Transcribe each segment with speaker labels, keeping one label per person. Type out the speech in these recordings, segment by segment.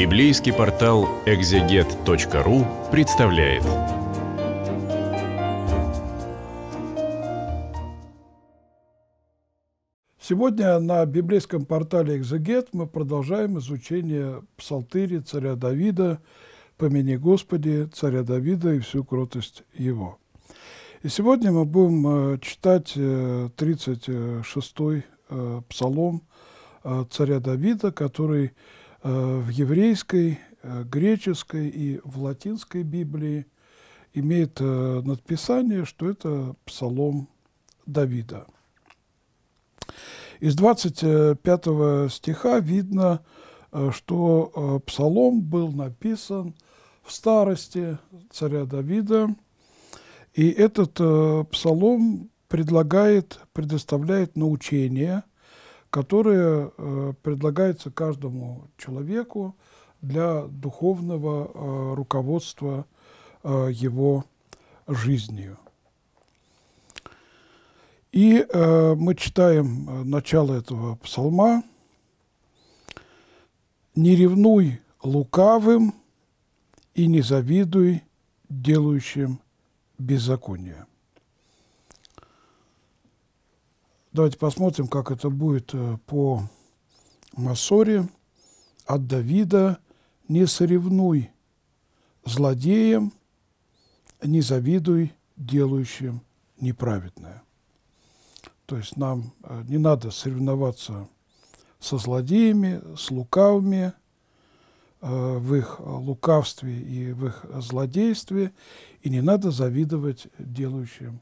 Speaker 1: Библейский портал экзегет.ру представляет. Сегодня на библейском портале «Экзегет» мы продолжаем изучение псалтыри царя Давида, «Помяни Господи, царя Давида и всю кротость его». И сегодня мы будем э, читать 36-й э, э, псалом царя Давида, который – Э, в еврейской, э, греческой и в латинской Библии имеет э, надписание, что это псалом Давида. Из 25 стиха видно, что псалом был написан в старости царя Давида, и этот псалом предлагает, предоставляет научение – которые э, предлагаются каждому человеку для духовного э, руководства э, его жизнью. И э, мы читаем э, начало этого псалма. «Не ревнуй лукавым и не завидуй делающим беззаконие». Давайте посмотрим, как это будет э, по Массоре. От Давида «Не соревнуй злодеям, не завидуй делающим неправедное». То есть нам э, не надо соревноваться со злодеями, с лукавыми, э, в их лукавстве и в их злодействе, и не надо завидовать делающим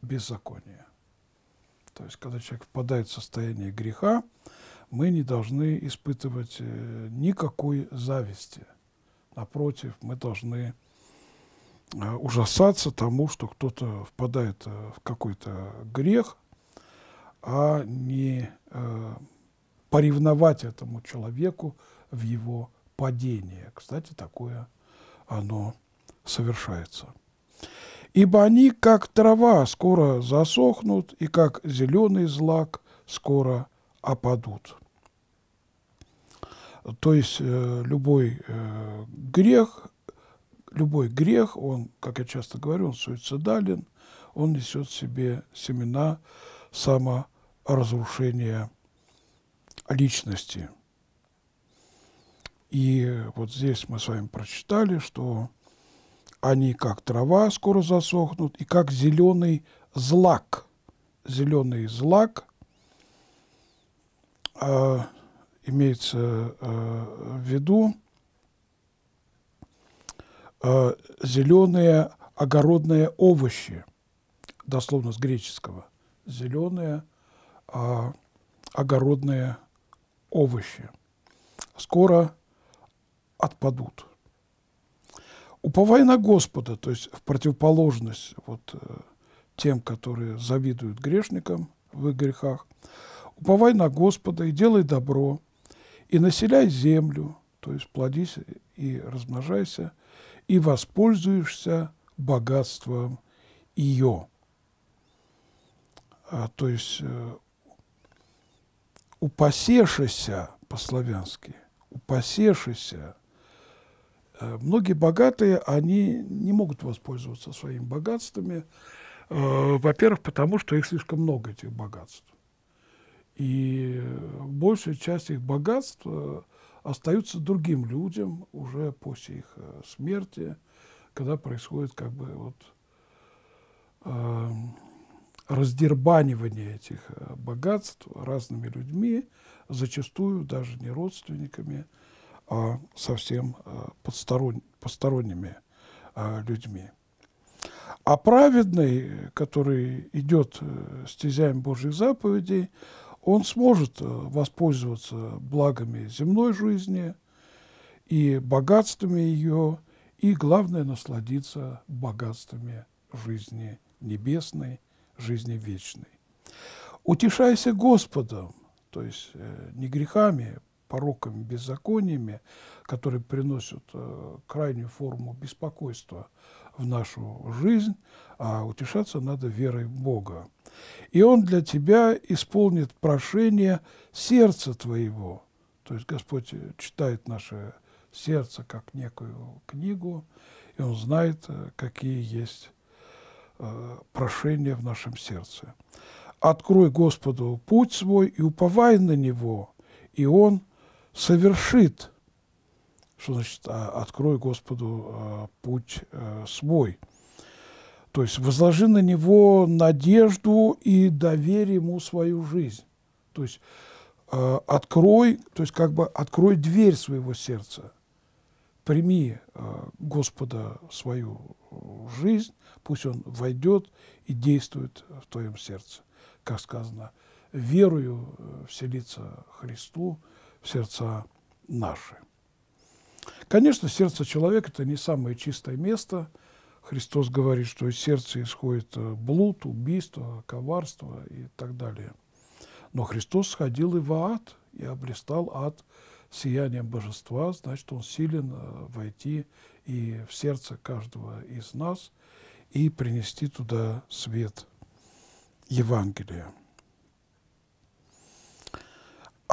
Speaker 1: беззаконие. То есть, когда человек впадает в состояние греха, мы не должны испытывать э, никакой зависти. Напротив, мы должны э, ужасаться тому, что кто-то впадает э, в какой-то грех, а не поревновать этому человеку в его падение. Кстати, такое оно совершается ибо они, как трава, скоро засохнут, и как зеленый злак, скоро опадут. То есть э, любой э, грех, любой грех, он, как я часто говорю, он суицидален, он несет в себе семена саморазрушения личности. И вот здесь мы с вами прочитали, что они как трава скоро засохнут, и как зеленый злак. Зеленый злак э, имеется э, в виду э, зеленые огородные овощи, дословно с греческого, зеленые э, огородные овощи. Скоро отпадут уповай на Господа, то есть в противоположность вот, э, тем, которые завидуют грешникам в их грехах, уповай на Господа и делай добро, и населяй землю, то есть плодись и размножайся, и воспользуешься богатством ее. А, то есть э, упасешися по-славянски, упасешися Э, многие богатые, они не могут воспользоваться своими богатствами, э, во-первых, потому что их слишком много, этих богатств. И большая часть их богатств э, остаются другим людям уже после их смерти, когда происходит как бы вот э, раздербанивание этих богатств разными людьми, зачастую даже не родственниками, а совсем э, посторонними э, людьми. А праведный, который идет э, стезями Божьих заповедей, он сможет воспользоваться благами земной жизни и богатствами ее, и, главное, насладиться богатствами жизни небесной, жизни вечной. Утешайся Господом, то есть не грехами пороками, беззакониями, которые приносят э, крайнюю форму беспокойства в нашу жизнь, а утешаться надо верой в Бога. И Он для тебя исполнит прошение сердца твоего. То есть Господь э, читает наше сердце как некую книгу, и Он знает, э, какие есть э, прошения в нашем сердце. «Открой Господу путь свой и уповай на Него, и Он – совершит. Что значит «А, «открой Господу а, путь э, свой»? То есть возложи на него надежду и доверь ему свою жизнь. То есть э, открой, то есть как бы открой дверь своего сердца. Прими э, Господа свою жизнь, пусть он войдет и действует в твоем сердце. Как сказано, верую вселиться Христу, в сердца наши. Конечно, сердце человека – это не самое чистое место. Христос говорит, что из сердца исходит э, блуд, убийство, коварство и так далее. Но Христос сходил и в ад, и обрестал ад сиянием божества, значит, он силен э, войти и в сердце каждого из нас и принести туда свет Евангелия.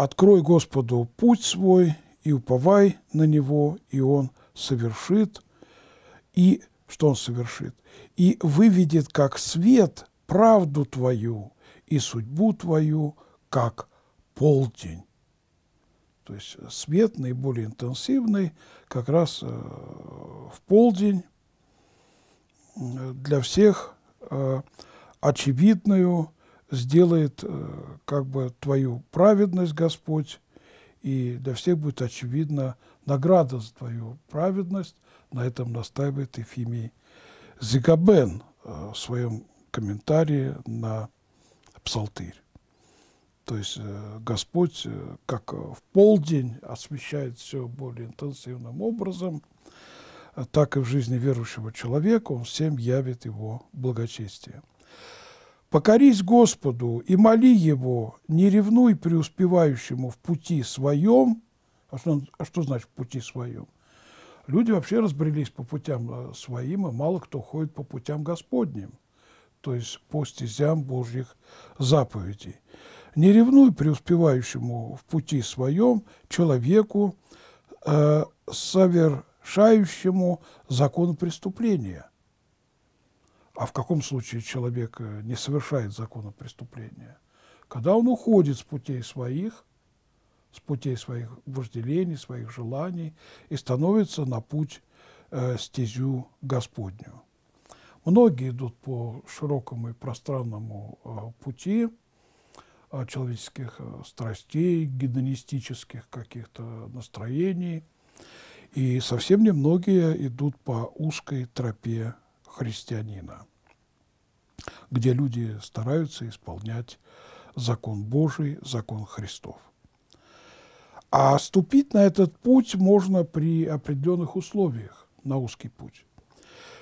Speaker 1: Открой Господу путь свой и уповай на Него, и Он совершит, и что Он совершит, и выведет как свет правду Твою и судьбу Твою, как полдень. То есть свет наиболее интенсивный как раз э, в полдень э, для всех э, очевидную сделает э, как бы твою праведность Господь, и для всех будет очевидна награда за твою праведность. На этом настаивает Эфимий Зигабен э, в своем комментарии на Псалтырь. То есть э, Господь, как в полдень, освещает все более интенсивным образом, так и в жизни верующего человека Он всем явит его благочестие. Покорись Господу и моли Его, не ревнуй преуспевающему в пути своем. А что, а что значит в пути своем? Люди вообще разбрелись по путям э, своим, и мало кто ходит по путям Господним, то есть по стезям Божьих заповедей. Не ревнуй преуспевающему в пути своем человеку, э, совершающему закон преступления. А в каком случае человек э, не совершает закона преступления? Когда он уходит с путей своих, с путей своих вожделений, своих желаний и становится на путь э, стезю Господню. Многие идут по широкому и пространному э, пути э, человеческих э, страстей, гедонистических каких-то настроений, и совсем немногие идут по узкой тропе христианина, где люди стараются исполнять закон Божий, закон Христов. А ступить на этот путь можно при определенных условиях, на узкий путь.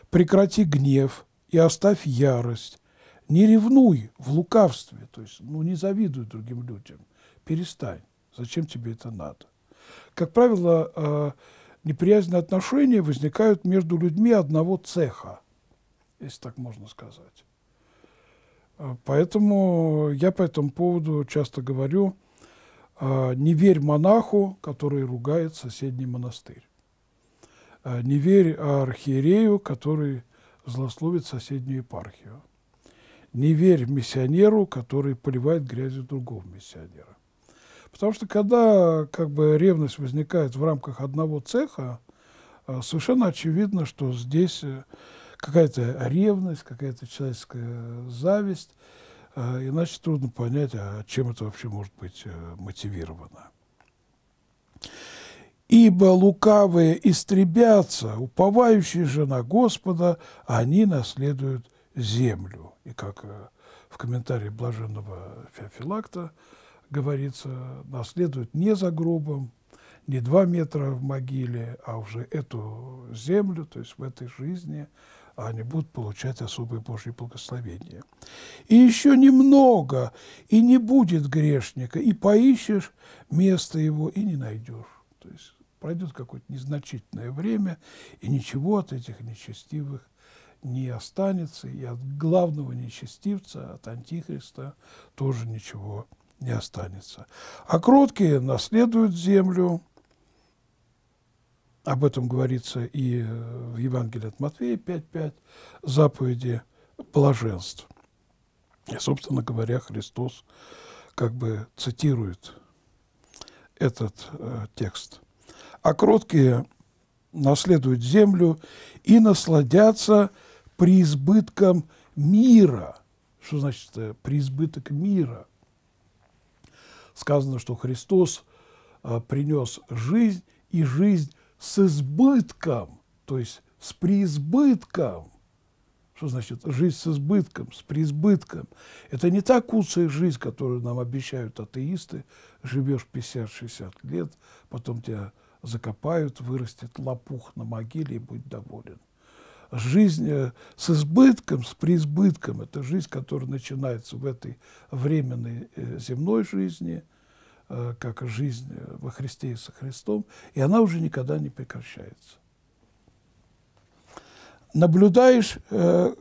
Speaker 1: Прекрати гнев и оставь ярость. Не ревнуй в лукавстве, то есть ну, не завидуй другим людям. Перестань. Зачем тебе это надо? Как правило, а, неприязненные отношения возникают между людьми одного цеха – если так можно сказать. А, поэтому я по этому поводу часто говорю, а, не верь монаху, который ругает соседний монастырь. А, не верь архиерею, который злословит соседнюю епархию. Не верь миссионеру, который поливает грязью другого миссионера. Потому что когда как бы, ревность возникает в рамках одного цеха, совершенно очевидно, что здесь э, какая-то ревность, какая-то человеческая зависть. Э, иначе трудно понять, а чем это вообще может быть э, мотивировано. «Ибо лукавые истребятся, уповающие же на Господа, а они наследуют землю». И как э, в комментарии блаженного Феофилакта говорится, наследуют не за гробом, не два метра в могиле, а уже эту землю, то есть в этой жизни – а они будут получать особые Божьи благословения. И еще немного, и не будет грешника, и поищешь место его, и не найдешь. То есть пройдет какое-то незначительное время, и ничего от этих нечестивых не останется, и от главного нечестивца, от антихриста, тоже ничего не останется. А кроткие наследуют землю – об этом говорится и э, в Евангелии от Матфея 5.5, заповеди блаженств. И, собственно говоря, Христос как бы цитирует этот э, текст. «А кроткие наследуют землю и насладятся преизбытком мира». Что значит э, «преизбыток мира»? Сказано, что Христос э, принес жизнь, и жизнь с избытком, то есть с преизбытком. Что значит жизнь с избытком, с преизбытком? Это не та куцая жизнь, которую нам обещают атеисты. Живешь 50-60 лет, потом тебя закопают, вырастет лопух на могиле и будь доволен. Жизнь э, с избытком, с преизбытком – это жизнь, которая начинается в этой временной э, земной жизни – Э, как жизнь э, во Христе и со Христом, и она уже никогда не прекращается. Наблюдаешь, э,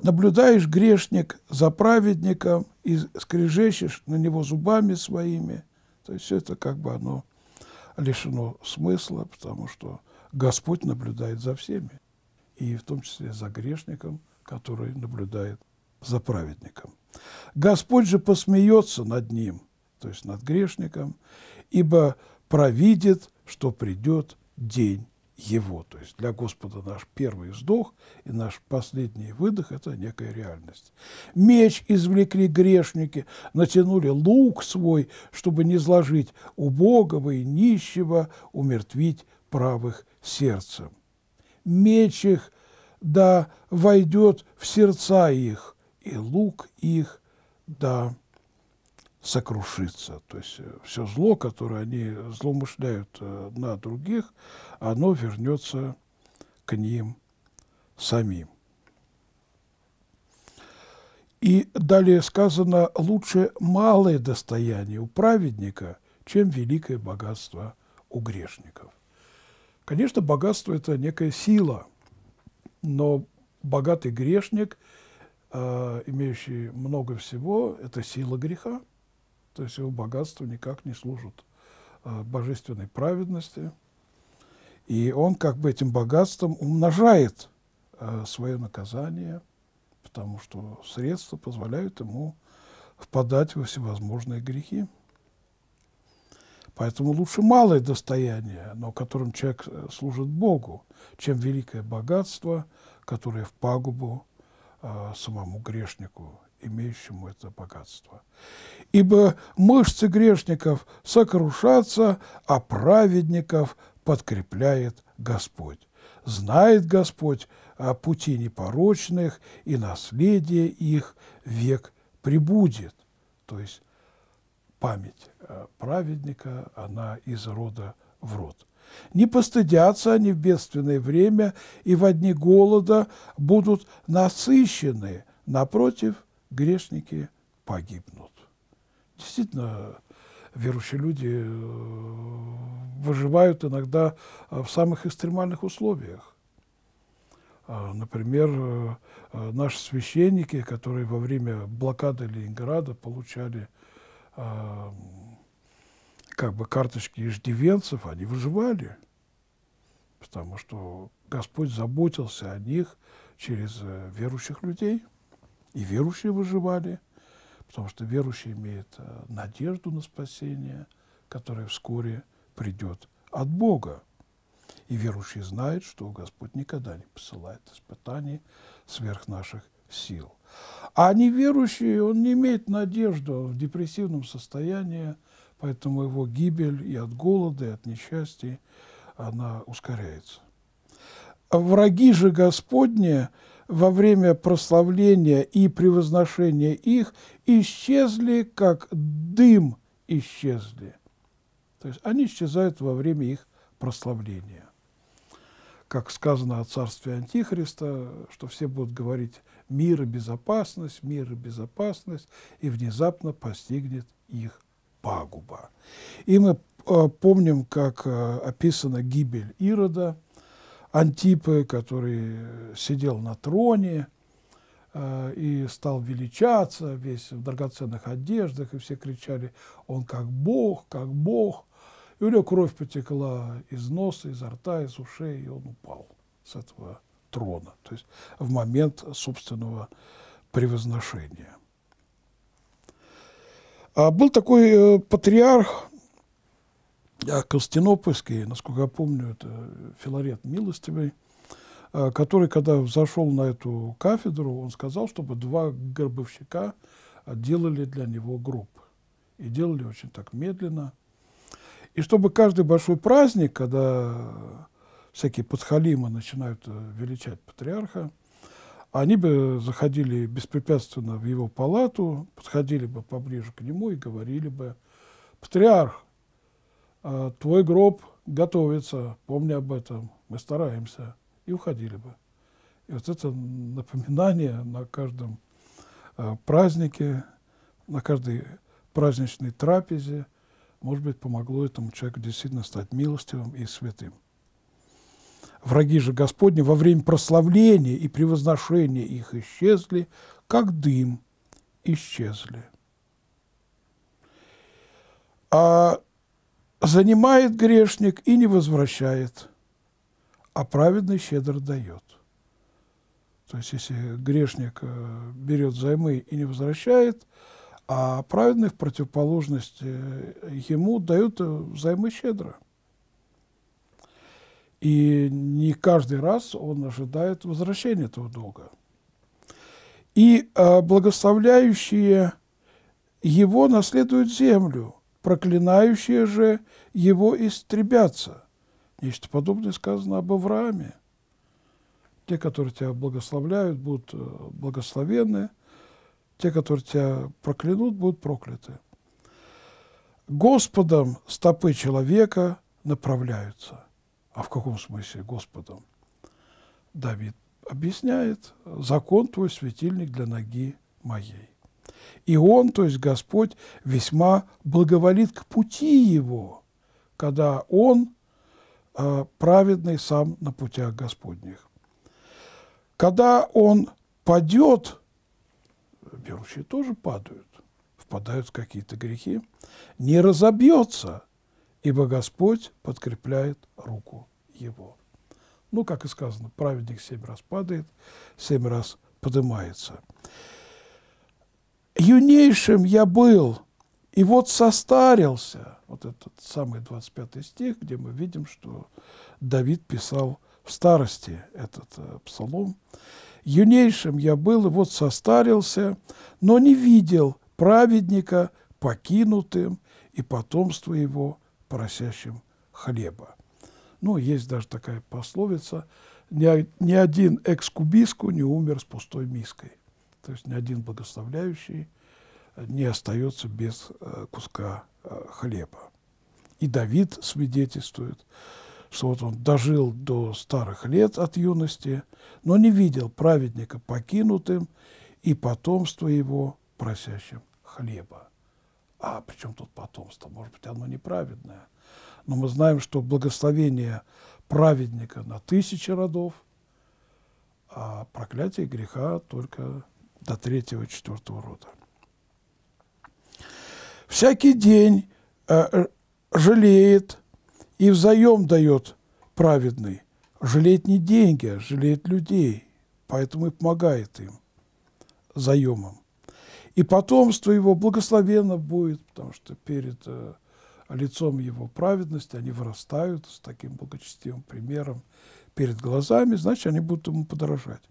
Speaker 1: наблюдаешь грешник за праведником и скрежещешь на него зубами своими, то есть все это как бы оно лишено смысла, потому что Господь наблюдает за всеми, и в том числе за грешником, который наблюдает за праведником. Господь же посмеется над ним, то есть над грешником, ибо провидит, что придет день его. То есть для Господа наш первый вздох и наш последний выдох – это некая реальность. Меч извлекли грешники, натянули лук свой, чтобы не сложить убогого и нищего, умертвить правых сердцем. Меч их, да, войдет в сердца их, и лук их, да сокрушится. То есть э, все зло, которое они злоумышляют э, на других, оно вернется к ним самим. И далее сказано, лучше малое достояние у праведника, чем великое богатство у грешников. Конечно, богатство – это некая сила, но богатый грешник – э, много всего, это сила греха, то есть его богатство никак не служит а, божественной праведности. И он как бы этим богатством умножает а, свое наказание, потому что средства позволяют ему впадать во всевозможные грехи. Поэтому лучше малое достояние, но которым человек э, служит Богу, чем великое богатство, которое в пагубу Э, самому грешнику, имеющему это богатство. Ибо мышцы грешников сокрушатся, а праведников подкрепляет Господь. Знает Господь о пути непорочных, и наследие их век прибудет. То есть память э, праведника, она из рода в род. Не постыдятся они в бедственное время и в одни голода будут насыщены. Напротив, грешники погибнут. Действительно, верующие люди э, выживают иногда э, в самых экстремальных условиях. Э, например, наши священники, которые во время блокады Ленинграда получали как бы карточки иждивенцев, они выживали, потому что Господь заботился о них через э, верующих людей, и верующие выживали, потому что верующий имеет э, надежду на спасение, которое вскоре придет от Бога. И верующий знает, что Господь никогда не посылает испытаний сверх наших сил. А неверующий, он не имеет надежды в депрессивном состоянии, Поэтому его гибель и от голода, и от несчастья, она ускоряется. Враги же Господни во время прославления и превозношения их исчезли, как дым исчезли. То есть они исчезают во время их прославления. Как сказано о царстве Антихриста, что все будут говорить «мир и безопасность, мир и безопасность», и внезапно постигнет их пагуба. И мы э, помним, как э, описана гибель Ирода, Антипы, который сидел на троне э, и стал величаться, весь в драгоценных одеждах, и все кричали, он как бог, как бог. И у него кровь потекла из носа, изо рта, из ушей, и он упал с этого трона, то есть в момент собственного превозношения. А был такой э, патриарх э, Константинопольский, насколько я помню, это Филарет Милостивый, э, который, когда зашел на эту кафедру, он сказал, чтобы два горбовщика делали для него гроб И делали очень так медленно. И чтобы каждый большой праздник, когда всякие подхалимы начинают величать патриарха, они бы заходили беспрепятственно в его палату, подходили бы поближе к нему и говорили бы, «Патриарх, а, твой гроб готовится, помни об этом, мы стараемся», и уходили бы. И вот это напоминание на каждом а, празднике, на каждой праздничной трапезе, может быть, помогло этому человеку действительно стать милостивым и святым. Враги же Господни во время прославления и превозношения их исчезли, как дым исчезли. А занимает грешник и не возвращает, а праведный щедро дает. То есть, если грешник э, берет займы и не возвращает, а праведный в противоположность э, ему дают э, займы щедро. И не каждый раз он ожидает возвращения этого долга. И а, благословляющие его наследуют землю, проклинающие же его истребятся. Нечто подобное сказано об Аврааме. Те, которые тебя благословляют, будут э, благословенны, те, которые тебя проклянут, будут прокляты. Господом стопы человека направляются – а в каком смысле Господом? Давид объясняет, закон твой светильник для ноги моей. И он, то есть Господь, весьма благоволит к пути его, когда он э, праведный сам на путях Господних. Когда он падет, верующие тоже падают, впадают в какие-то грехи, не разобьется – ибо Господь подкрепляет руку его. Ну, как и сказано, праведник семь раз падает, семь раз поднимается. «Юнейшим я был, и вот состарился». Вот этот самый 25 стих, где мы видим, что Давид писал в старости этот э, псалом. «Юнейшим я был, и вот состарился, но не видел праведника покинутым и потомство его просящим хлеба. Ну, есть даже такая пословица, ни, ни один экскубиску не умер с пустой миской. То есть ни один благословляющий э, не остается без э, куска э, хлеба. И Давид свидетельствует, что вот он дожил до старых лет от юности, но не видел праведника покинутым и потомство его просящим хлеба. А при чем тут потомство? Может быть, оно неправедное. Но мы знаем, что благословение праведника на тысячи родов, а проклятие греха только до третьего, четвертого рода. Всякий день э, жалеет и взаем дает праведный. Жалеет не деньги, а жалеет людей, поэтому и помогает им заемом и потомство его благословенно будет, потому что перед э, лицом его праведности они вырастают с таким благочестивым примером перед глазами, значит, они будут ему подражать.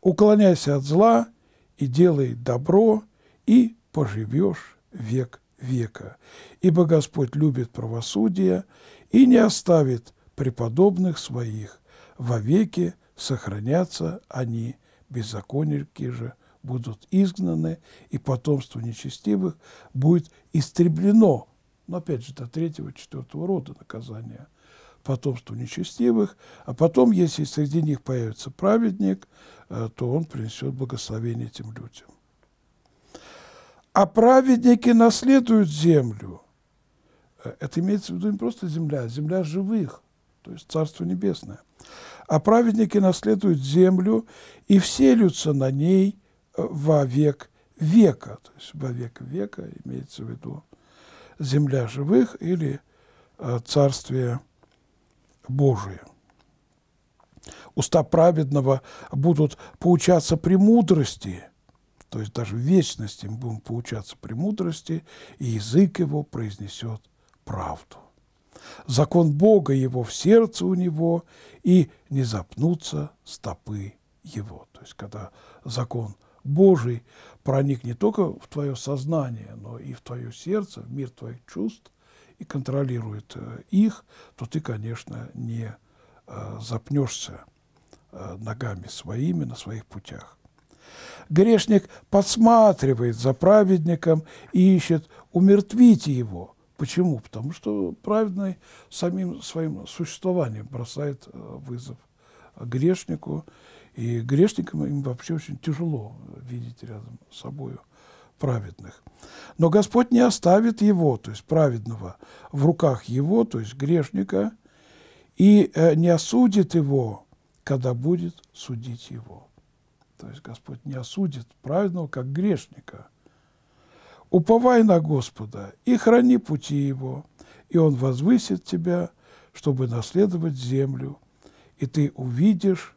Speaker 1: Уклоняйся от зла и делай добро, и поживешь век века. Ибо Господь любит правосудие и не оставит преподобных своих. Во Вовеки сохранятся они, беззаконники же – будут изгнаны, и потомство нечестивых будет истреблено. Но опять же, до третьего, четвертого рода наказания потомству нечестивых, а потом, если среди них появится праведник, э, то он принесет благословение этим людям. А праведники наследуют землю. Э, это имеется в виду не просто земля, а земля живых, то есть Царство Небесное. А праведники наследуют землю и вселются на ней, во век века, то есть во век века имеется в виду земля живых или э, царствие Божие. Уста праведного будут поучаться премудрости, то есть даже в вечности мы будем поучаться премудрости, и язык его произнесет правду. Закон Бога его в сердце у него, и не запнутся стопы его. То есть когда закон – Божий проник не только в твое сознание, но и в твое сердце, в мир твоих чувств и контролирует э, их, то ты, конечно, не э, запнешься э, ногами своими на своих путях. Грешник подсматривает за праведником и ищет умертвить его. Почему? Потому что праведный самим своим существованием бросает вызов грешнику и грешникам им вообще очень тяжело видеть рядом с собою праведных. Но Господь не оставит его, то есть праведного, в руках его, то есть грешника, и э, не осудит его, когда будет судить его. То есть Господь не осудит праведного, как грешника. Уповай на Господа и храни пути его, и он возвысит тебя, чтобы наследовать землю, и ты увидишь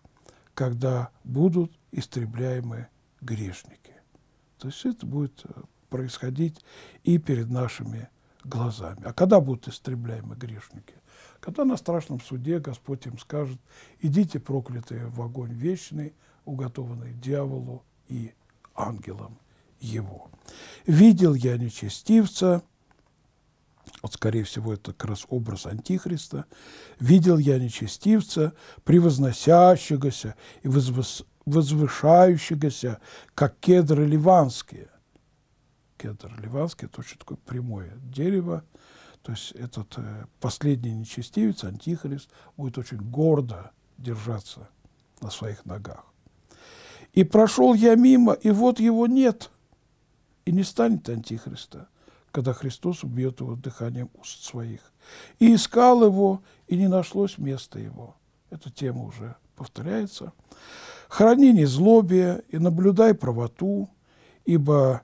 Speaker 1: когда будут истребляемы грешники. То есть это будет э, происходить и перед нашими глазами. А когда будут истребляемы грешники? Когда на страшном суде Господь им скажет, идите, проклятые, в огонь вечный, уготованный дьяволу и ангелам его. Видел я нечестивца, вот, скорее всего, это как раз образ Антихриста, видел я нечестивца, превозносящегося и возвышающегося, как кедры ливанские. Кедр ливанский – это очень такое прямое дерево, то есть этот э, последний нечестивец, антихрист, будет очень гордо держаться на своих ногах. «И прошел я мимо, и вот его нет, и не станет антихриста» когда Христос убьет его дыханием уст своих. И искал его, и не нашлось места его. Эта тема уже повторяется. Храни незлобие и наблюдай правоту, ибо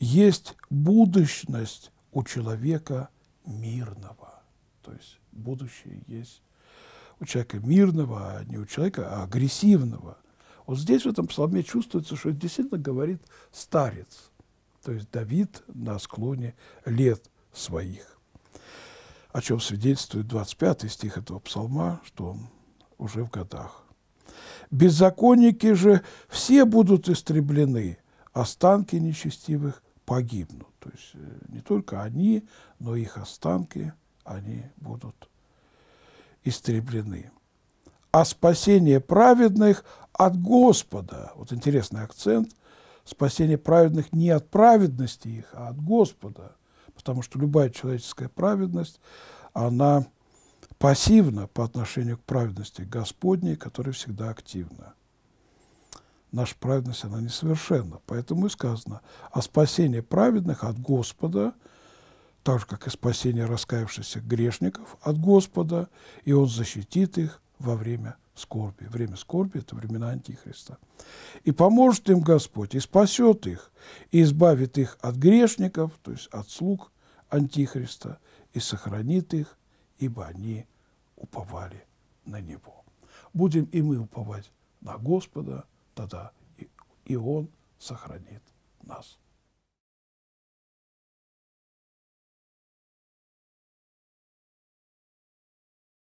Speaker 1: есть будущность у человека мирного. То есть будущее есть у человека мирного, а не у человека, а агрессивного. Вот здесь в этом псалме чувствуется, что это действительно говорит старец – то есть Давид на склоне лет своих. О чем свидетельствует 25 стих этого псалма, что он уже в годах. «Беззаконники же все будут истреблены, останки нечестивых погибнут». То есть э, не только они, но их останки, они будут истреблены. А спасение праведных от Господа, вот интересный акцент – спасение праведных не от праведности их, а от Господа. Потому что любая человеческая праведность, она пассивна по отношению к праведности Господней, которая всегда активна. Наша праведность, она несовершенна. Поэтому и сказано, а спасение праведных от Господа, так же, как и спасение раскаявшихся грешников от Господа, и Он защитит их во время скорби. Время скорби – это времена Антихриста. «И поможет им Господь, и спасет их, и избавит их от грешников, то есть от слуг Антихриста, и сохранит их, ибо они уповали на Него». Будем и мы уповать на Господа, тогда и Он сохранит нас.